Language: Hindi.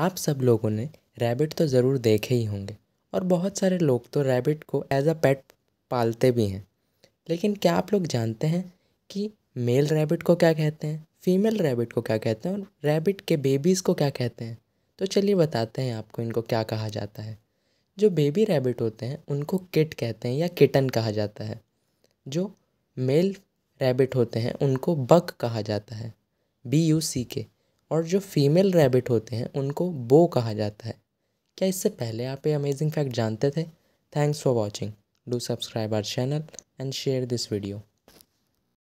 आप सब लोगों ने रैबिट तो ज़रूर देखे ही होंगे और बहुत सारे लोग तो रैबिट को एज अ पेट पालते भी हैं लेकिन क्या आप लोग जानते हैं कि मेल रैबिट को क्या कहते हैं फीमेल रैबिट को क्या कहते हैं और रैबिट के बेबीज़ को क्या कहते हैं तो चलिए बताते हैं आपको इनको क्या कहा जाता है जो बेबी रैबिट होते हैं उनको किट कहते हैं या किटन कहा जाता है जो मेल रैबिट होते हैं उनको बक कहा जाता है बी यू सी के और जो फीमेल रैबिट होते हैं उनको बो कहा जाता है क्या इससे पहले आप ये अमेजिंग फैक्ट जानते थे thanks for watching do subscribe our channel and share this video